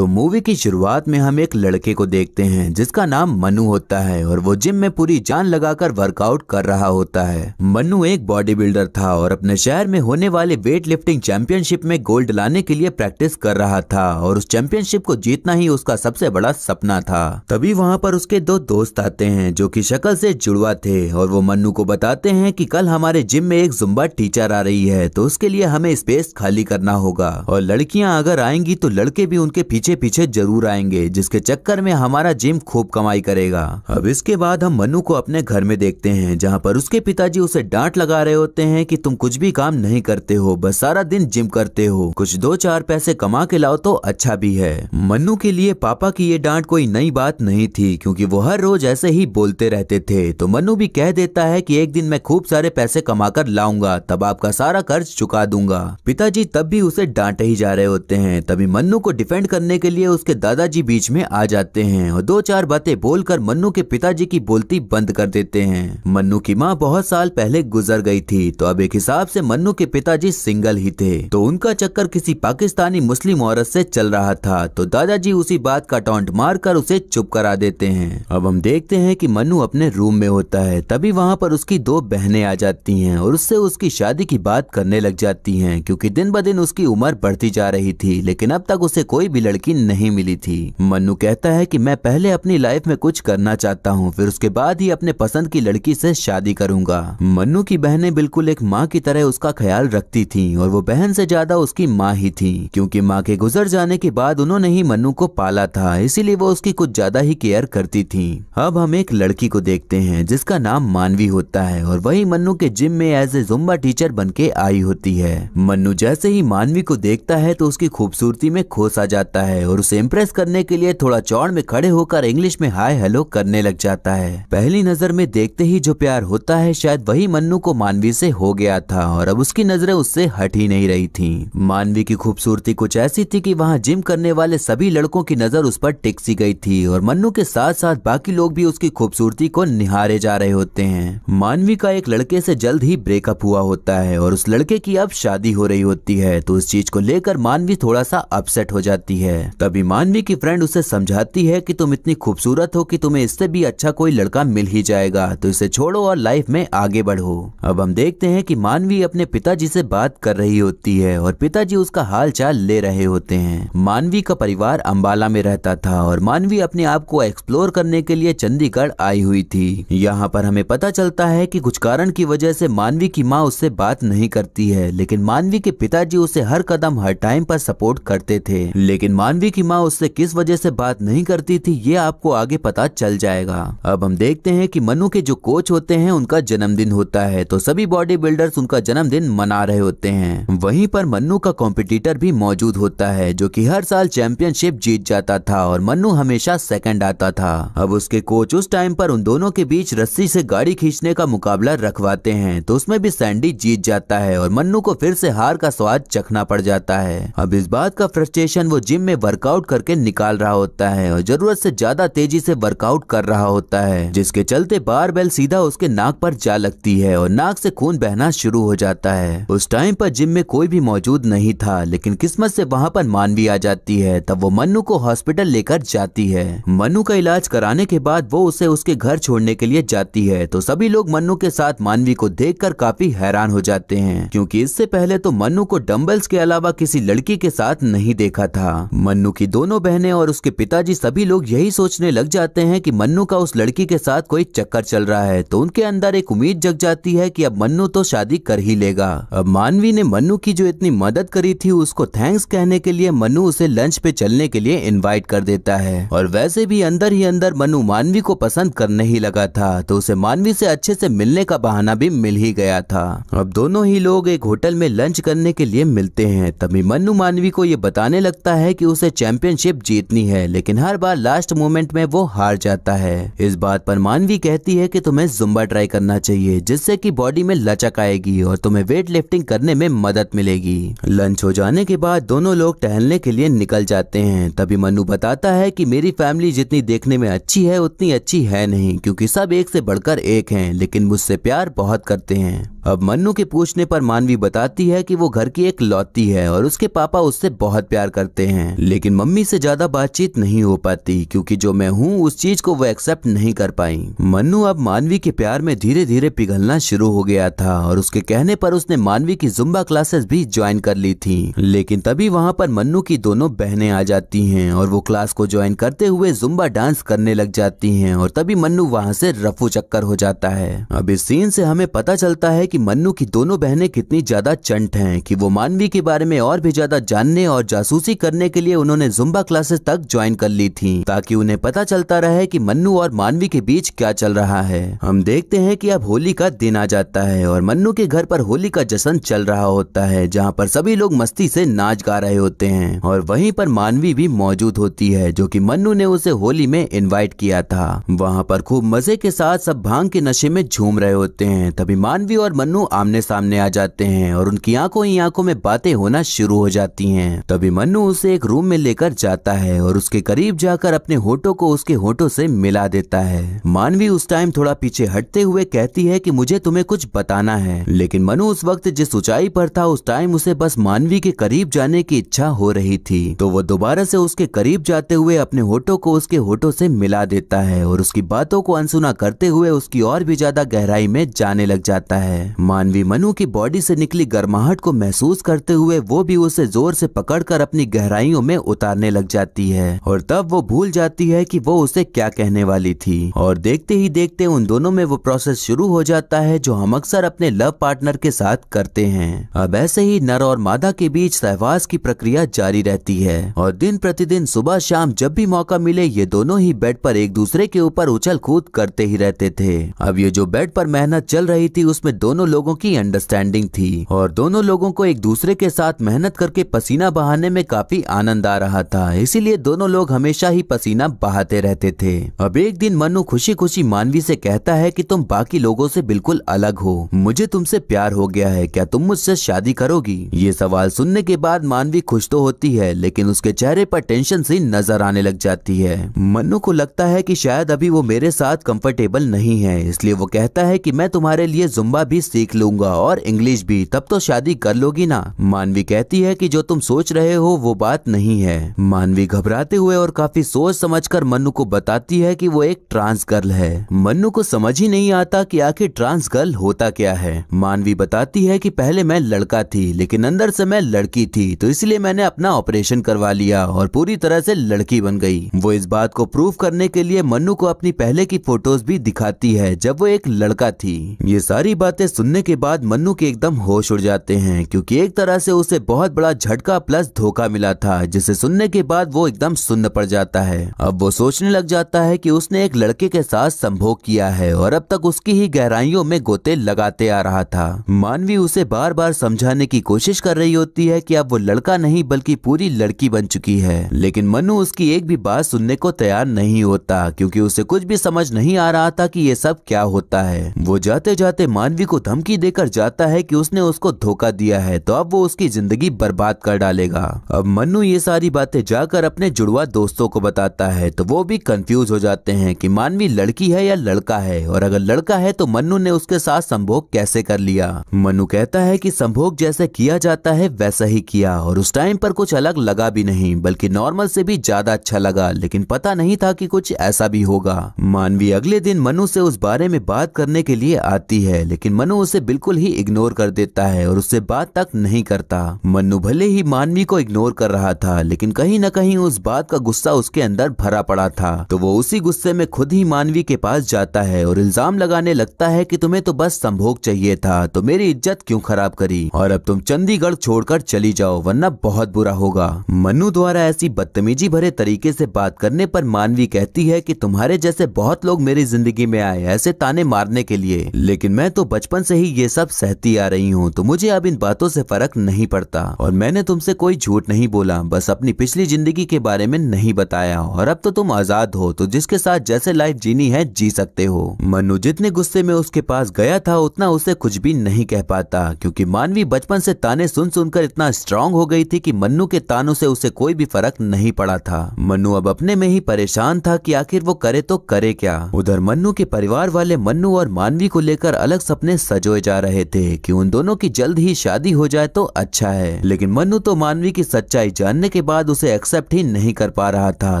तो मूवी की शुरुआत में हम एक लड़के को देखते हैं जिसका नाम मनु होता है और वो जिम में पूरी जान लगाकर वर्कआउट कर रहा होता है मनु एक बॉडी बिल्डर था और अपने शहर में होने वाले वेट लिफ्टिंग चैंपियनशिप में गोल्ड लाने के लिए प्रैक्टिस कर रहा था और उस चैंपियनशिप को जीतना ही उसका सबसे बड़ा सपना था तभी वहाँ पर उसके दो दोस्त आते हैं जो की शक्ल से जुड़वा थे और वो मनु को बताते हैं की कल हमारे जिम में एक जुम्बा टीचर आ रही है तो उसके लिए हमें स्पेस खाली करना होगा और लड़कियाँ अगर आएंगी तो लड़के भी उनके पीछे पीछे पीछे जरूर आएंगे जिसके चक्कर में हमारा जिम खूब कमाई करेगा अब इसके बाद हम मनु को अपने घर में देखते हैं जहाँ पर उसके पिताजी उसे डांट लगा रहे होते हैं कि तुम कुछ भी काम नहीं करते हो बस सारा दिन जिम करते हो कुछ दो चार पैसे कमा के लाओ तो अच्छा भी है मनु के लिए पापा की ये डांट कोई नई बात नहीं थी क्योंकि वो हर रोज ऐसे ही बोलते रहते थे तो मनु भी कह देता है कि एक दिन मैं खूब सारे पैसे कमा कर लाऊंगा तब आपका सारा कर्ज चुका दूंगा पिताजी तब भी उसे डांटे ही जा रहे होते हैं तभी मनु को डिफेंड करने के लिए उसके दादाजी बीच में आ जाते हैं और दो चार बातें बोलकर मन्नू के पिताजी की बोलती बंद कर देते हैं मन्नू की माँ बहुत साल पहले गुजर गई थी तो अब एक हिसाब से मन्नू के पिताजी सिंगल ही थे तो उनका चक्कर किसी पाकिस्तानी मुस्लिम औरत से चल रहा था तो दादाजी उसी बात का टॉन्ट मार कर उसे चुप करा देते हैं अब हम देखते हैं कि मनु अपने रूम में होता है तभी वहाँ पर उसकी दो बहनें आ जाती हैं और उससे उसकी शादी की बात करने लग जाती हैं क्योंकि दिन ब दिन उसकी उम्र बढ़ती जा रही थी लेकिन अब तक उसे कोई भी लड़की लड़की नहीं मिली थी मन्नू कहता है कि मैं पहले अपनी लाइफ में कुछ करना चाहता हूँ फिर उसके बाद ही अपने पसंद की लड़की से शादी करूंगा मन्नू की बहनें बिल्कुल एक माँ की तरह उसका ख्याल रखती थी और वो बहन से ज्यादा उसकी माँ ही थी क्योंकि माँ के गुजर जाने के बाद उन्होंने ही मन्नू को पाला था इसीलिए वो उसकी कुछ ज्यादा ही केयर करती थी अब हम एक लड़की को देखते हैं जिसका नाम मानवी होता है और वही मनु के जिम में एज ए जुम्बा टीचर बन के आई होती है मनु जैसे ही मानवी को देखता है तो उसकी खूबसूरती में खोसा जाता है है और उसे इम्प्रेस करने के लिए थोड़ा चौड़ में खड़े होकर इंग्लिश में हाय हेलो करने लग जाता है पहली नजर में देखते ही जो प्यार होता है शायद वही मन्नू को मानवी से हो गया था और अब उसकी नजरें उससे हट ही नहीं रही थी मानवी की खूबसूरती कुछ ऐसी थी कि वहाँ जिम करने वाले सभी लड़कों की नजर उस पर टिक सी गई थी और मन्नू के साथ साथ बाकी लोग भी उसकी खूबसूरती को निहारे जा रहे होते हैं मानवी का एक लड़के से जल्द ही ब्रेकअप हुआ होता है और उस लड़के की अब शादी हो रही होती है तो उस चीज को लेकर मानवी थोड़ा सा अपसेट हो जाती है है तभी मानवी की फ्रेंड उसे समझाती है कि तुम इतनी खूबसूरत हो कि तुम्हें इससे भी अच्छा कोई लड़का मिल ही जाएगा तो इसे छोड़ो और लाइफ में आगे बढ़ो अब हम देखते हैं कि मानवी अपने पिताजी से बात कर रही होती है और पिताजी उसका हाल चाल ले रहे होते हैं मानवी का परिवार अम्बाला में रहता था और मानवी अपने आप को एक्सप्लोर करने के लिए चंडीगढ़ आई हुई थी यहाँ पर हमें पता चलता है की कुछ कारण की वजह से मानवी की माँ उससे बात नहीं करती है लेकिन मानवी के पिताजी उसे हर कदम हर टाइम पर सपोर्ट करते थे लेकिन मानवी मानवी की माँ उससे किस वजह से बात नहीं करती थी ये आपको आगे पता चल जाएगा अब हम देखते हैं कि मनु के जो कोच होते हैं उनका जन्मदिन होता है तो सभी बॉडी बिल्डर्स उनका जन्मदिन मना रहे होते हैं वहीं पर मनु का कॉम्पिटिटर भी मौजूद होता है जो कि हर साल चैंपियनशिप जीत जाता था और मनु हमेशा सेकंड आता था अब उसके कोच उस टाइम पर उन दोनों के बीच रस्सी से गाड़ी खींचने का मुकाबला रखवाते हैं तो उसमें भी सैंडी जीत जाता है और मनु को फिर से हार का स्वाद चखना पड़ जाता है अब इस बात का फ्रस्ट्रेशन वो जिम में वर्कआउट करके निकाल रहा होता है और जरूरत से ज्यादा तेजी से वर्कआउट कर रहा होता है जिसके चलते बार बेल सीधा उसके नाक पर जा लगती है और नाक से खून बहना शुरू हो जाता है उस टाइम पर जिम में कोई भी मौजूद नहीं था लेकिन किस्मत से वहाँ पर मानवी आ जाती है तब वो मन्नू को हॉस्पिटल लेकर जाती है मन्नू का इलाज कराने के बाद वो उसे उसके घर छोड़ने के लिए जाती है तो सभी लोग मन्नू के साथ मानवी को देखकर काफी हैरान हो जाते हैं क्योंकि इससे पहले तो मन्नू को डम्बल्स के अलावा किसी लड़की के साथ नहीं देखा था मन्नू की दोनों बहनें और उसके पिताजी सभी लोग यही सोचने लग जाते हैं कि मन्नू का उस लड़की के साथ कोई चक्कर चल रहा है तो उनके अंदर एक उम्मीद जग जाती है कि अब मन्नू तो शादी कर ही लेगा अब मानवी ने मन्नू की जो इतनी मदद करी थी उसको थैंक्स कहने के लिए मनु उसे लंच पे चलने के लिए इन्वाइट कर देता है और वैसे भी अंदर ही अंदर मनु मानवी को पसंद करने ही लगा था तो उसे मानवी से अच्छे से मिलने का बहाना भी मिल ही गया था अब दोनों ही लोग एक होटल में लंच करने के लिए मिलते हैं तभी मनु मानवी को ये बताने लगता है कि उस उसे चैंपियनशिप जीतनी है लेकिन हर बार लास्ट मोमेंट में वो हार जाता है इस बात पर मानवी कहती है कि तुम्हें जुम्बा ट्राई करना चाहिए जिससे कि बॉडी में लचक आएगी और तुम्हें वेट लिफ्टिंग करने में मदद मिलेगी लंच हो जाने के बाद दोनों लोग टहलने के लिए निकल जाते हैं तभी मनु बताता है की मेरी फैमिली जितनी देखने में अच्छी है उतनी अच्छी है नहीं क्यूँकी सब एक से बढ़कर एक है लेकिन मुझसे प्यार बहुत करते हैं अब मन्नू के पूछने पर मानवी बताती है कि वो घर की एक लौती है और उसके पापा उससे बहुत प्यार करते हैं लेकिन मम्मी से ज्यादा बातचीत नहीं हो पाती क्योंकि जो मैं हूँ उस चीज को वो एक्सेप्ट नहीं कर पाई मन्नू अब मानवी के प्यार में धीरे धीरे पिघलना शुरू हो गया था और उसके कहने पर उसने मानवी की जुम्बा क्लासेस भी ज्वाइन कर ली थी लेकिन तभी वहाँ पर मन्नू की दोनों बहनें आ जाती है और वो क्लास को ज्वाइन करते हुए जुम्बा डांस करने लग जाती है और तभी मन्नू वहाँ से रफू चक्कर हो जाता है अब इस सीन से हमें पता चलता है कि मन्नू की दोनों बहनें कितनी ज्यादा चंट हैं कि वो मानवी के बारे में और भी ज्यादा जानने और जासूसी करने के लिए उन्होंने जुम्बा क्लासेस तक ज्वाइन कर ली थी ताकि उन्हें पता चलता रहे की मन्नू और मानवी के बीच क्या चल रहा है हम देखते हैं की अब होली का दिन आ जाता है और मन्नू के घर पर होली का जश्न चल रहा होता है जहाँ पर सभी लोग मस्ती से नाच गा रहे होते हैं और वहीं पर मानवी भी मौजूद होती है जो कि मन्नू ने उसे होली में इनवाइट किया था वहाँ पर खूब मजे के साथ सब भांग के नशे में झूम रहे होते हैं तभी मानवी और मन्नू आमने सामने आ जाते हैं और उनकी आंखों ही आंखों में बातें होना शुरू हो जाती हैं तभी मन्नू उसे एक रूम में लेकर जाता है और उसके करीब जाकर अपने होठों को उसके होठों से मिला देता है मानवी उस टाइम थोड़ा पीछे हटते हुए कहती है कि मुझे तुम्हें कुछ बताना है लेकिन मनु उस वक्त जिस ऊंचाई पर था उस टाइम उसे बस मानवी के करीब जाने की इच्छा हो रही थी तो वो दोबारा से उसके करीब जाते हुए अपने होठों को उसके होठों से मिला देता है और उसकी बातों को अनसुना करते हुए उसकी और भी ज्यादा गहराई में जाने लग जाता है मानवी मनु की बॉडी से निकली गर्माहट को महसूस करते हुए वो भी उसे जोर से पकड़कर अपनी गहराइयों में उतारने लग जाती है और तब वो भूल जाती है कि वो उसे क्या कहने वाली थी और देखते ही देखते उन दोनों में वो प्रोसेस शुरू हो जाता है जो हम अक्सर अपने लव पार्टनर के साथ करते हैं अब ऐसे ही नर और मादा के बीच सहवास की प्रक्रिया जारी रहती है और दिन प्रतिदिन सुबह शाम जब भी मौका मिले ये दोनों ही बेड पर एक दूसरे के ऊपर उछल कूद करते ही रहते थे अब ये जो बेड पर मेहनत चल रही थी उसमें दोनों दोनों लोगों की अंडरस्टैंडिंग थी और दोनों लोगों को एक दूसरे के साथ मेहनत करके पसीना बहाने में काफी आनंद आ रहा था इसीलिए दोनों लोग हमेशा ही पसीना बहाते रहते थे अब एक दिन मनु खुशी खुशी मानवी से कहता है कि तुम बाकी लोगों से बिल्कुल अलग हो मुझे तुमसे प्यार हो गया है क्या तुम मुझसे शादी करोगी ये सवाल सुनने के बाद मानवी खुश तो होती है लेकिन उसके चेहरे पर टेंशन सी नजर आने लग जाती है मनु को लगता है कि शायद अभी वो मेरे साथ कंफर्टेबल नहीं है इसलिए वो कहता है कि मैं तुम्हारे लिए जुम्बा भी सीख लूंगा और इंग्लिश भी तब तो शादी कर लोगी ना मानवी कहती है कि जो तुम सोच रहे हो वो बात नहीं है मानवी घबराते हुए और काफी सोच समझकर मनु को बताती है कि वो एक ट्रांस गर्ल है मनु को समझ ही नहीं आता कि आखिर ट्रांस गर्ल होता क्या है मानवी बताती है कि पहले मैं लड़का थी लेकिन अंदर से मैं लड़की थी तो इसलिए मैंने अपना ऑपरेशन करवा लिया और पूरी तरह से लड़की बन गई वो इस बात को प्रूफ करने के लिए मनु को अपनी पहले की फोटोज भी दिखाती है जब वो एक लड़का थी ये सारी बातें सुनने के बाद मन्नू के एकदम होश उड़ जाते हैं क्योंकि एक तरह से उसे बहुत बड़ा झटका प्लस धोखा मिला था जिसे सुनने के बाद वो एकदम सुन्न पड़ जाता है अब वो सोचने लग जाता है कि उसने एक लड़के के साथ संभोग किया है और अब तक उसकी ही गहराइयों में गोते लगाते आ रहा था मानवी उसे बार बार समझाने की कोशिश कर रही होती है की अब वो लड़का नहीं बल्कि पूरी लड़की बन चुकी है लेकिन मनु उसकी एक भी बात सुनने को तैयार नहीं होता क्यूँकी उसे कुछ भी समझ नहीं आ रहा था की ये सब क्या होता है वो जाते जाते मानवी को धमकी देकर जाता है कि उसने उसको धोखा दिया है तो अब वो उसकी जिंदगी बर्बाद कर डालेगा अब मन्नू ये सारी बातें जाकर अपने जुड़वा दोस्तों को बताता है तो वो भी कंफ्यूज हो जाते हैं कि मानवी लड़की है या लड़का है और अगर लड़का है तो मनु ने उसके साथ संभोग कैसे कर लिया मनु कहता है की संभोग जैसे किया जाता है वैसा ही किया और उस टाइम पर कुछ अलग लगा भी नहीं बल्कि नॉर्मल से भी ज्यादा अच्छा लगा लेकिन पता नहीं था की कुछ ऐसा भी होगा मानवी अगले दिन मनु से उस बारे में बात करने के लिए आती है लेकिन मनु मनु उसे बिल्कुल ही इग्नोर कर देता है और उससे बात तक नहीं करता मनु भले ही मानवी को इग्नोर कर रहा था लेकिन कहीं न कहीं उस बात का गुस्सा उसके अंदर भरा पड़ा था तो वो उसी गुस्से में खुद ही मानवी के पास जाता है और इल्जाम लगाने लगता है की तुम्हें तो बस संभोग चाहिए था तो मेरी इज्जत क्यूँ खराब करी और अब तुम चंडीगढ़ छोड़कर चली जाओ वरना बहुत बुरा होगा मनु द्वारा ऐसी बदतमीजी भरे तरीके से बात करने पर मानवी कहती है कि तुम्हारे जैसे बहुत लोग मेरी जिंदगी में आए ऐसे ताने मारने के लिए लेकिन मैं तो बचपन बचपन से ही ये सब सहती आ रही हूँ तो मुझे अब इन बातों से फर्क नहीं पड़ता और मैंने तुमसे कोई झूठ नहीं बोला बस अपनी पिछली जिंदगी के बारे में नहीं बताया और अब तो तुम आजाद हो तो जिसके साथ जैसे लाइफ जीनी है जी सकते हो मनु जितने गुस्से में उसके पास गया था उतना उसे कुछ भी नहीं कह पाता क्योंकि मानवी बचपन से ताने सुन सुनकर इतना स्ट्रांग हो गई थी कि मन्नू के तानों से उसे कोई भी फर्क नहीं पड़ा था मन्नू अब अपने में ही परेशान था कि आखिर वो करे तो करे क्या उधर मन्नू के परिवार वाले मन्नू और मानवी को लेकर अलग सपने सजोए जा रहे थे कि उन दोनों की जल्द ही शादी हो जाए तो अच्छा है लेकिन मनु तो मानवी की सच्चाई जानने के बाद उसे एक्सेप्ट ही नहीं कर पा रहा था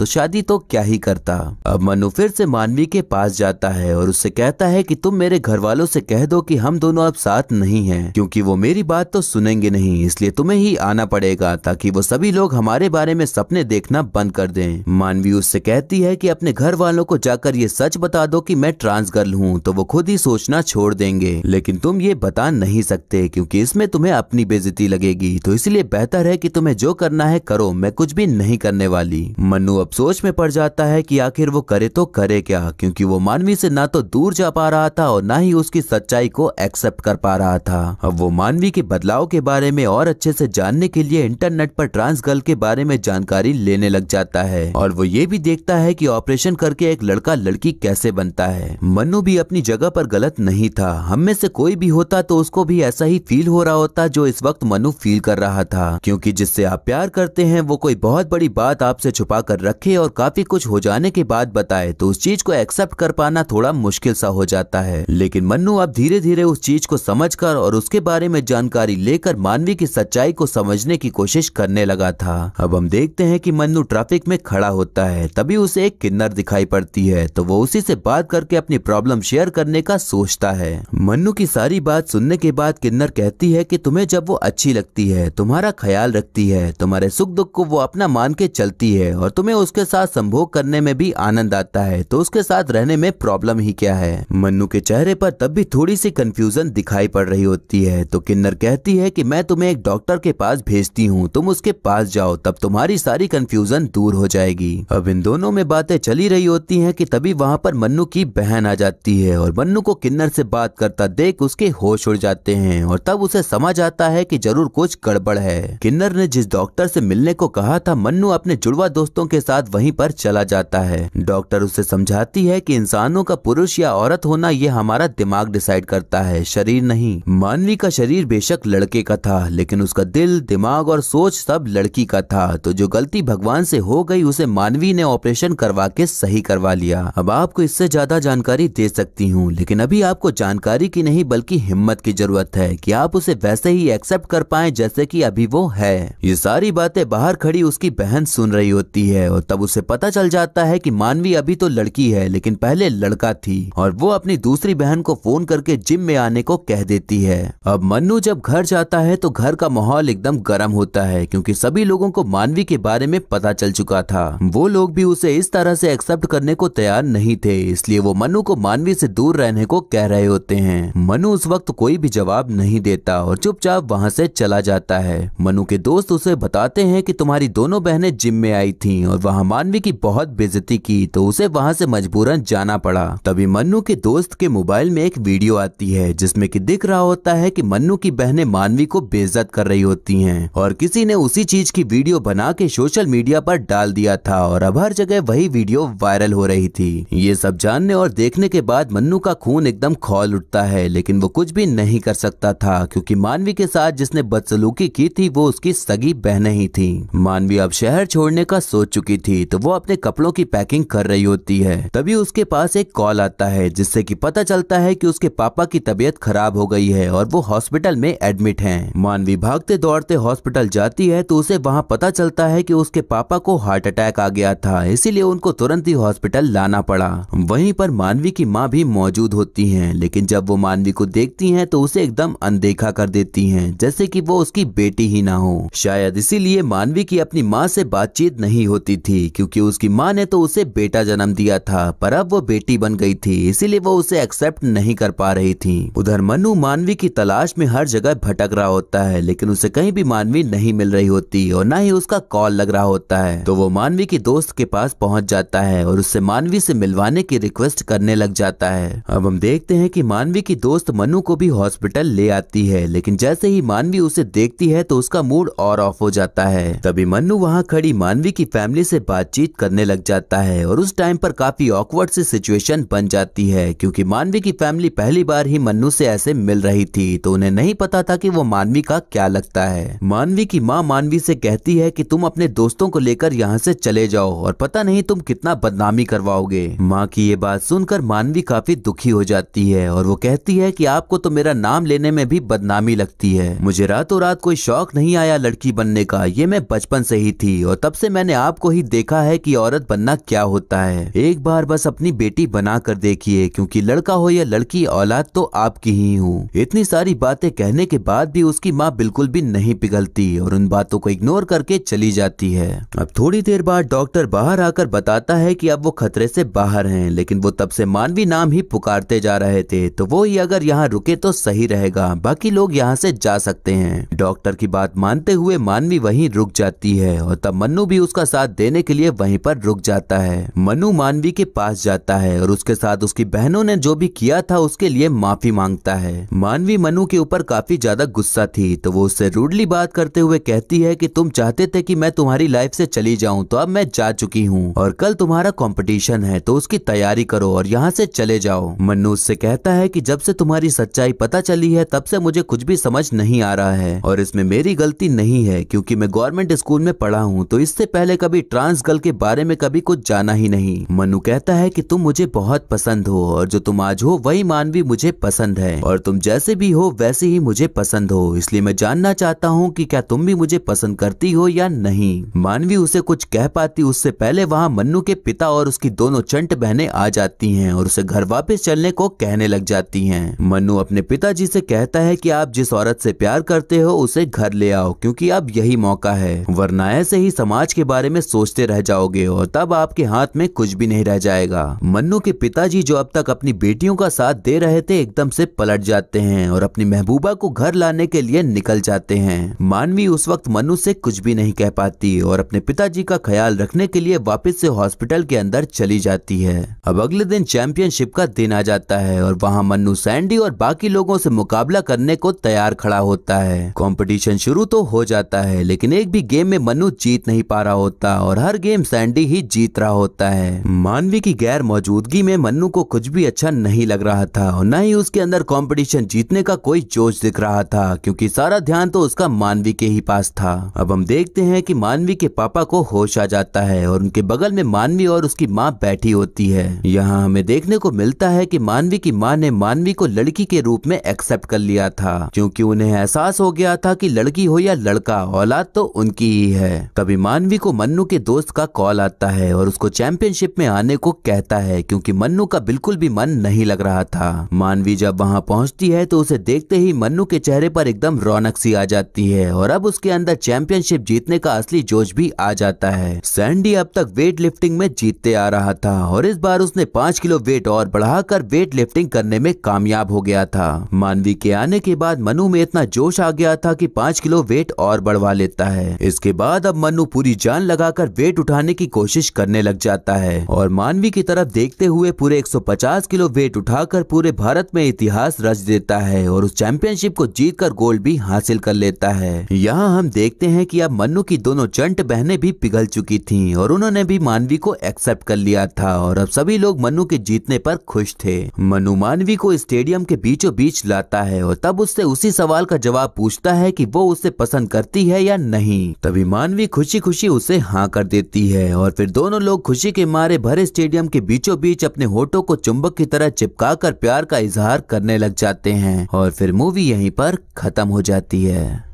तो शादी तो क्या ही करता अब मनु फिर से मानवी के पास जाता है और उससे कहता है कि तुम मेरे घर वालों से कह दो कि हम दोनों अब साथ नहीं हैं क्योंकि वो मेरी बात तो सुनेंगे नहीं इसलिए तुम्हें ही आना पड़ेगा ताकि वो सभी लोग हमारे बारे में सपने देखना बंद कर दें मानवी उससे कहती है कि अपने घर वालों को जाकर ये सच बता दो कि मैं ट्रांस गर्ल हूँ तो वो खुद ही सोचना छोड़ देंगे लेकिन तुम ये बता नहीं सकते क्योंकि इसमें तुम्हें अपनी बेजती लगेगी तो इसलिए बेहतर है कि तुम्हें जो करना है करो मैं कुछ भी नहीं करने वाली मनु अब सोच में पड़ जाता है कि आखिर वो करे तो करे क्या क्योंकि वो मानवी से ना तो दूर जा पा रहा था और ना ही उसकी सच्चाई को एक्सेप्ट कर पा रहा था अब वो मानवी के बदलाव के बारे में और अच्छे से जानने के लिए इंटरनेट पर ट्रांस गर्ल के बारे में जानकारी लेने लग जाता है और वो ये भी देखता है कि ऑपरेशन करके एक लड़का लड़की कैसे बनता है मनु भी अपनी जगह पर गलत नहीं था हम में से कोई भी होता तो उसको भी ऐसा ही फील हो रहा होता जो इस वक्त मनु फील कर रहा था क्योंकि जिससे आप प्यार करते हैं वो कोई बहुत बड़ी बात आपसे छुपा कर रखे और काफी कुछ हो जाने के बाद बताए तो उस चीज को एक्सेप्ट कर पाना थोड़ा मुश्किल सा हो जाता है लेकिन मनु अब धीरे धीरे उस चीज को समझ कर और उसके बारे में जानकारी लेकर मानवी की सच्चाई को समझने की कोशिश करने लगा था अब हम देखते हैं कि मनु ट्रैफिक में खड़ा होता है तभी उसे एक किन्नर दिखाई पड़ती है तो वो उसी से बात करके अपनी प्रॉब्लम शेयर करने का सोचता है मनु मीनू की सारी बात सुनने के बाद किन्नर कहती है कि तुम्हें जब वो अच्छी लगती है तुम्हारा ख्याल रखती है तुम्हारे सुख दुख को वो अपना मान के चलती है और तुम्हें उसके साथ संभोग करने में भी आनंद आता है तो उसके साथ रहने में प्रॉब्लम ही क्या है मन्नू के चेहरे पर तब भी थोड़ी सी कंफ्यूजन दिखाई पड़ रही होती है तो किन्नर कहती है की मैं तुम्हें एक डॉक्टर के पास भेजती हूँ तुम उसके पास जाओ तब तुम्हारी सारी कंफ्यूजन दूर हो जाएगी अब इन दोनों में बातें चली रही होती है की तभी वहाँ पर मन्नू की बहन आ जाती है और मन्नू को किन्नर से बात करता देख उसके होश उड़ जाते हैं और तब उसे समझ आता है कि जरूर कुछ गड़बड़ है किन्नर ने जिस डॉक्टर से मिलने को कहा था मनु अपने जुड़वा दोस्तों के साथ वहीं पर चला जाता है डॉक्टर उसे समझाती है कि इंसानों का पुरुष या औरत होना ये हमारा दिमाग डिसाइड करता है शरीर नहीं मानवी का शरीर बेशक लड़के का था लेकिन उसका दिल दिमाग और सोच सब लड़की का था तो जो गलती भगवान से हो गई उसे मानवी ने ऑपरेशन करवा के सही करवा लिया अब आपको इससे ज्यादा जानकारी दे सकती हूँ लेकिन अभी आपको जानकारी की नहीं नहीं बल्कि हिम्मत की जरूरत है कि आप उसे वैसे ही एक्सेप्ट कर पाए जैसे कि अभी वो है ये सारी बातें बाहर खड़ी उसकी बहन सुन रही होती है और तब उसे पता चल जाता है कि मानवी अभी तो लड़की है लेकिन पहले लड़का थी और वो अपनी दूसरी बहन को फोन करके जिम में आने को कह देती है अब मनु जब घर जाता है तो घर का माहौल एकदम गर्म होता है क्योंकि सभी लोगों को मानवी के बारे में पता चल चुका था वो लोग भी उसे इस तरह से एक्सेप्ट करने को तैयार नहीं थे इसलिए वो मनु को मानवी से दूर रहने को कह रहे होते हैं मनु उस वक्त कोई भी जवाब नहीं देता और चुपचाप वहां से चला जाता है मनु के दोस्त उसे बताते हैं कि तुम्हारी दोनों बहनें जिम में आई थीं और वहां मानवी की बहुत बेजती की तो उसे वहां से मजबूरन जाना पड़ा तभी मनु के दोस्त के मोबाइल में एक वीडियो आती है जिसमे की दिख रहा होता है की मनु की बहनें मानवी को बेजत कर रही होती है और किसी ने उसी चीज की वीडियो बना के सोशल मीडिया पर डाल दिया था और अब हर जगह वही वीडियो वायरल हो रही थी ये सब जानने और देखने के बाद मन्नू का खून एकदम खोल उठता है है लेकिन वो कुछ भी नहीं कर सकता था क्योंकि मानवी के साथ जिसने बदसलूकी की थी वो उसकी सगी बहन ही थी मानवी अब शहर छोड़ने का सोच चुकी थी तो वो अपने कपड़ों की पैकिंग कर रही होती है तभी उसके पास एक कॉल आता है जिससे की पता चलता है की उसके पापा की तबीयत खराब हो गई है और वो हॉस्पिटल में एडमिट है मानवी भागते दौड़ते हॉस्पिटल जाती है तो उसे वहाँ पता चलता है की उसके पापा को हार्ट अटैक आ गया था इसीलिए उनको तुरंत ही हॉस्पिटल लाना पड़ा वहीं पर मानवी की माँ भी मौजूद होती है लेकिन जब वो मानवी को देखती हैं तो उसे एकदम अनदेखा कर देती हैं जैसे कि वो उसकी बेटी ही ना हो शायद इसीलिए मानवी की अपनी माँ से बातचीत नहीं होती थी क्योंकि उसकी माँ ने तो उसे बेटा जन्म दिया था पर अब वो बेटी बन गई थी इसीलिए वो उसे एक्सेप्ट नहीं कर पा रही थी उधर मनु मानवी की तलाश में हर जगह भटक रहा होता है लेकिन उसे कहीं भी मानवी नहीं मिल रही होती और न ही उसका कॉल लग रहा होता है तो वो मानवी की दोस्त के पास पहुंच जाता है और उससे मानवी से मिलवाने की रिक्वेस्ट करने लग जाता है अब हम देखते हैं कि मानवी की दोस्त मनु को भी हॉस्पिटल ले आती है लेकिन जैसे ही मानवी उसे देखती है तो उसका मूड और ऑफ हो जाता है तभी मनु वहाँ खड़ी मानवी की फैमिली से बातचीत करने लग जाता है और उस टाइम पर काफी ऑकवर्ड सी सिचुएशन बन जाती है क्योंकि मानवी की फैमिली पहली बार ही मनु से ऐसे मिल रही थी तो उन्हें नहीं पता था कि वो मानवी का क्या लगता है मानवी की माँ मानवी से कहती है कि तुम अपने दोस्तों को लेकर यहाँ से चले जाओ और पता नहीं तुम कितना बदनामी करवाओगे माँ की ये बात सुनकर मानवी काफी दुखी हो जाती है और वो कहती लगती है कि आपको तो मेरा नाम लेने में भी बदनामी लगती है मुझे रातों रात कोई शौक नहीं आया लड़की बनने का ये मैं बचपन से ही थी और तब से मैंने आपको ही देखा है कि औरत बनना क्या होता है एक बार बस अपनी बेटी बना कर देखिए क्योंकि लड़का हो या लड़की औलाद तो आपकी ही हूँ इतनी सारी बातें कहने के बाद भी उसकी माँ बिल्कुल भी नहीं पिघलती और उन बातों को इग्नोर करके चली जाती है अब थोड़ी देर बाद डॉक्टर बाहर आकर बताता है की अब वो खतरे से बाहर है लेकिन वो तब से मानवी नाम ही पुकारते जा रहे थे तो वो ये अगर यहाँ रुके तो सही रहेगा बाकी लोग यहाँ से जा सकते हैं डॉक्टर की बात मानते हुए मानवी वहीं रुक जाती है और तब मन्नू भी उसका साथ देने के लिए वहीं पर रुक जाता है मनु मानवी के पास जाता है और उसके साथ उसकी बहनों ने जो भी किया था उसके लिए माफी मांगता है मानवी मनु के ऊपर काफी ज्यादा गुस्सा थी तो वो उससे रूडली बात करते हुए कहती है की तुम चाहते थे की मैं तुम्हारी लाइफ ऐसी चली जाऊँ तो अब मैं जा चुकी हूँ और कल तुम्हारा कॉम्पिटिशन है तो उसकी तैयारी करो और यहाँ ऐसी चले जाओ मनु उससे कहता है की जब से तुम्हारी सच्चाई पता चली है तब से मुझे कुछ भी समझ नहीं आ रहा है और इसमें मेरी गलती नहीं है क्योंकि मैं गवर्नमेंट स्कूल में पढ़ा हूँ तो इससे पहले कभी ट्रांस गर्ल के बारे में कभी कुछ जाना ही नहीं मनु कहता है की तुम मुझे बहुत पसंद हो और जो तुम आज हो वही मानवी मुझे पसंद है और तुम जैसे भी हो वैसे ही मुझे पसंद हो इसलिए मैं जानना चाहता हूँ की क्या तुम भी मुझे पसंद करती हो या नहीं मानवी उसे कुछ कह पाती उससे पहले वहाँ मन्नू के पिता और उसकी दोनों चंट बहनें आ जाती हैं और उसे घर वापस चलने को कहने लग जाती हैं हैं मनु अपने पिताजी से कहता है कि आप जिस औरत से प्यार करते हो उसे घर ले आओ क्योंकि अब यही मौका है वरना ऐसे ही समाज के बारे में सोचते रह जाओगे और तब आपके हाथ में कुछ भी नहीं रह जाएगा मनु के पिताजी जो अब तक अपनी बेटियों का साथ दे रहे थे एकदम से पलट जाते हैं और अपनी महबूबा को घर लाने के लिए निकल जाते हैं मानवी उस वक्त मनु से कुछ भी नहीं कह पाती और अपने पिताजी का ख्याल रखने के लिए वापस से हॉस्पिटल के अंदर चली जाती है अब अगले दिन चैंपियनशिप का दिन आ जाता है और वहाँ मनु मन्नू सैंडी और बाकी लोगों से मुकाबला करने को तैयार खड़ा होता है कंपटीशन शुरू तो हो जाता है लेकिन एक भी गेम में मनु जीत नहीं पा रहा होता और हर गेम सैंडी ही जीत रहा होता है मानवी की गैर मौजूदगी में मन्नू को कुछ भी अच्छा नहीं लग रहा था और न ही उसके अंदर कॉम्पिटिशन जीतने का कोई जोश दिख रहा था क्यूँकी सारा ध्यान तो उसका मानवी के ही पास था अब हम देखते हैं की मानवी के पापा को होश आ जाता है और उनके बगल में मानवी और उसकी माँ बैठी होती है यहाँ हमें देखने को मिलता है कि मानवी की माँ ने मानवी माधुरी को लड़की के रूप में एक्सेप्ट कर लिया था क्योंकि उन्हें एहसास हो गया था कि लड़की हो या लड़का औलाद तो उनकी ही है तभी मानवी को मन्नू के दोस्त का कॉल आता है और उसको चैंपियनशिप में आने को कहता है क्योंकि मन्नू का बिल्कुल भी मन नहीं लग रहा था मानवी जब वहाँ पहुँचती है तो उसे देखते ही मन्नू के चेहरे पर एकदम रौनक सी आ जाती है और अब उसके अंदर चैंपियनशिप जीतने का असली जोश भी आ जाता है सैंडी अब तक वेट लिफ्टिंग में जीतते आ रहा था और इस बार उसने पाँच किलो वेट और बढ़ाकर वेट लिफ्टिंग करने में काम कामयाब हो गया था मानवी के आने के बाद मनु में इतना जोश आ गया था कि पाँच किलो वेट और बढ़वा लेता है इसके बाद अब मनु पूरी जान लगाकर वेट उठाने की कोशिश करने लग जाता है और मानवी की तरफ देखते हुए पूरे 150 किलो वेट उठाकर पूरे भारत में इतिहास रच देता है और उस चैंपियनशिप को जीत गोल्ड भी हासिल कर लेता है यहाँ हम देखते हैं की अब मनु की दोनों जंट बहने भी पिघल चुकी थी और उन्होंने भी मानवी को एक्सेप्ट कर लिया था और अब सभी लोग मनु के जीतने पर खुश थे मनु मानवी को इस स्टेडियम के बीचों बीच लाता है और तब उससे उसी सवाल का जवाब पूछता है कि वो उसे पसंद करती है या नहीं तभी मानवी खुशी खुशी उसे हाँ कर देती है और फिर दोनों लोग खुशी के मारे भरे स्टेडियम के बीचों बीच अपने होठों को चुंबक की तरह चिपका कर प्यार का इजहार करने लग जाते हैं और फिर मूवी यहीं पर खत्म हो जाती है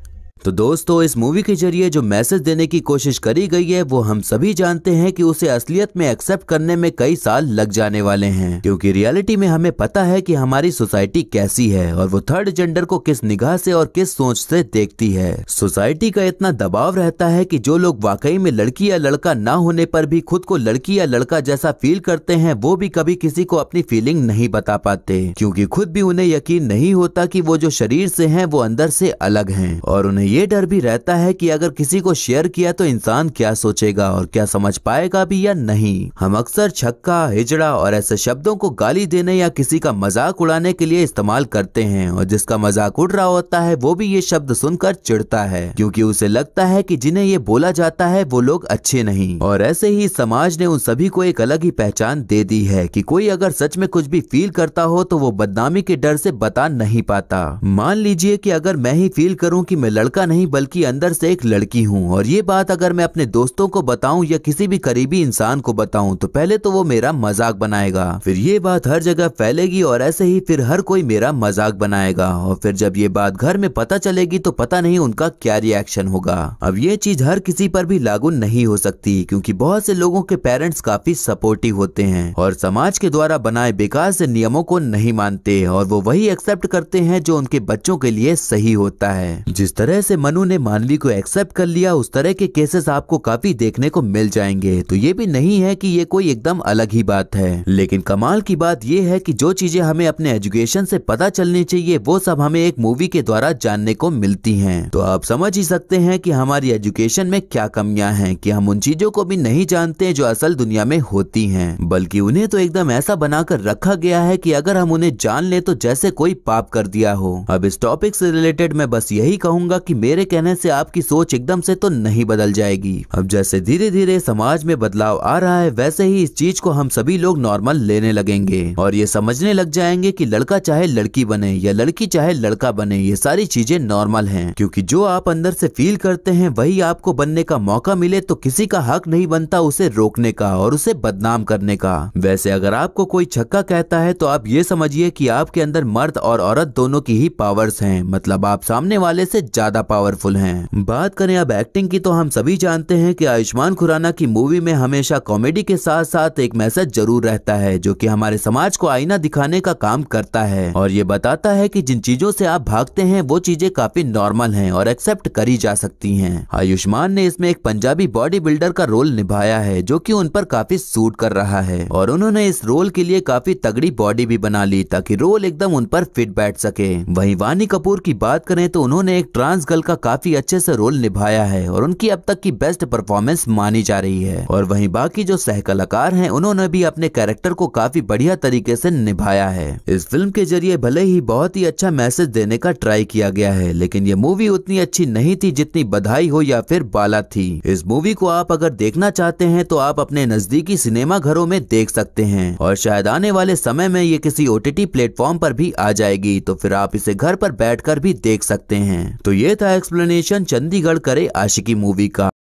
तो दोस्तों इस मूवी के जरिए जो मैसेज देने की कोशिश करी गई है वो हम सभी जानते हैं कि उसे असलियत में एक्सेप्ट करने में कई साल लग जाने वाले हैं क्योंकि रियलिटी में हमें पता है कि हमारी सोसाइटी कैसी है और वो थर्ड जेंडर को किस निगाह से और किस सोच से देखती है सोसाइटी का इतना दबाव रहता है की जो लोग वाकई में लड़की या लड़का न होने पर भी खुद को लड़की या लड़का जैसा फील करते हैं वो भी कभी किसी को अपनी फीलिंग नहीं बता पाते क्यूँकी खुद भी उन्हें यकीन नहीं होता की वो जो शरीर से है वो अंदर से अलग है और उन्हें ये डर भी रहता है कि अगर किसी को शेयर किया तो इंसान क्या सोचेगा और क्या समझ पाएगा भी या नहीं हम अक्सर छक्का हिजड़ा और ऐसे शब्दों को गाली देने या किसी का मजाक उड़ाने के लिए इस्तेमाल करते हैं और जिसका मजाक उड़ रहा होता है वो भी ये शब्द सुनकर चिड़ता है क्योंकि उसे लगता है कि जिन्हें ये बोला जाता है वो लोग अच्छे नहीं और ऐसे ही समाज ने उन सभी को एक अलग ही पहचान दे दी है कि कोई अगर सच में कुछ भी फील करता हो तो वो बदनामी के डर से बता नहीं पाता मान लीजिए कि अगर मैं ही फील करूं कि मैं लड़का लड़का नहीं बल्कि अंदर से एक लड़की हूँ और ये बात अगर मैं अपने दोस्तों को बताऊँ या किसी भी करीबी इंसान को बताऊँ तो पहले तो वो मेरा मजाक बनाएगा फिर ये बात हर जगह फैलेगी और ऐसे ही फिर हर कोई मेरा मजाक बनाएगा और फिर जब ये बात घर में पता चलेगी तो पता नहीं उनका क्या रिएक्शन होगा अब ये चीज हर किसी पर भी लागू नहीं हो सकती क्योंकि बहुत से लोगों के पेरेंट्स काफी सपोर्टिव होते हैं और समाज के द्वारा बनाए बेकार से नियमों को नहीं मानते और वो वही एक्सेप्ट करते हैं जो उनके बच्चों के लिए सही होता है जिस तरह से मनु ने मानवी को एक्सेप्ट कर लिया उस तरह के केसेस आपको काफी देखने को मिल जाएंगे तो ये भी नहीं है कि ये कोई एकदम अलग ही बात है लेकिन कमाल की बात यह है कि जो चीजें हमें अपने एजुकेशन से पता चलनी चाहिए वो सब हमें एक मूवी के द्वारा जानने को मिलती है तो आप समझ ही सकते हैं की हमारी एजुकेशन में क्या कमियाँ हैं की हम उन चीजों को भी नहीं जानते जो असल दुनिया में होती है बल्कि उन्हें तो एकदम ऐसा बनाकर रखा गया है की अगर हम उन्हें जान ले तो जैसे कोई पाप कर दिया हो अब इस टॉपिक से रिलेटेड मैं बस यही कहूंगा कि मेरे कहने से आपकी सोच एकदम से तो नहीं बदल जाएगी अब जैसे धीरे धीरे समाज में बदलाव आ रहा है वैसे ही इस चीज को हम सभी लोग नॉर्मल लेने लगेंगे और ये समझने लग जाएंगे कि लड़का चाहे लड़की बने या लड़की चाहे लड़का बने ये सारी चीजें नॉर्मल है क्योंकि जो आप अंदर से फील करते हैं वही आपको बनने का मौका मिले तो किसी का हक नहीं बनता उसे रोकने का और उसे बदनाम करने का वैसे अगर आपको कोई छक्का कहता है तो आप ये समझिए कि आपके अंदर मर्द और औरत दोनों की ही पावर्स हैं मतलब आप सामने वाले से ज्यादा पावरफुल हैं बात करें अब एक्टिंग की तो हम सभी जानते हैं कि आयुष्मान खुराना की मूवी में हमेशा कॉमेडी के साथ साथ एक मैसेज जरूर रहता है जो की हमारे समाज को आईना दिखाने का काम करता है और ये बताता है कि जिन चीजों से आप भागते हैं वो चीजें काफी नॉर्मल हैं और एक्सेप्ट करी जा सकती हैं आयुष्मान ने इसमें एक पंजाबी बॉडी बिल्डर का रोल निभाया है जो कि उन पर काफी सूट कर रहा है और उन्होंने इस रोल के लिए काफी तगड़ी बॉडी भी बना ली ताकि रोल एकदम उन पर फिट बैठ सके वही वानी कपूर की बात करें तो उन्होंने एक ट्रांस गर्ल दंगल का काफी अच्छे से रोल निभाया है और उनकी अब तक की बेस्ट परफॉर्मेंस मानी जा रही है और वहीं बाकी जो सह कलाकार है उन्होंने भी अपने कैरेक्टर को काफी बढ़िया तरीके से निभाया है इस फिल्म के जरिए भले ही बहुत ही अच्छा मैसेज देने का ट्राई किया गया है लेकिन ये मूवी उतनी अच्छी नहीं थी जितनी बधाई हो या फिर बाला थी इस मूवी को आप अगर देखना चाहते हैं तो आप अपने नजदीकी सिनेमा घरों में देख सकते हैं और शायद आने वाले समय में ये किसी ओ टी प्लेटफॉर्म पर भी आ जाएगी तो फिर आप इसे घर पर बैठकर भी देख सकते हैं तो ये था एक्सप्लेनेशन चंडीगढ़ करे आशिकी मूवी का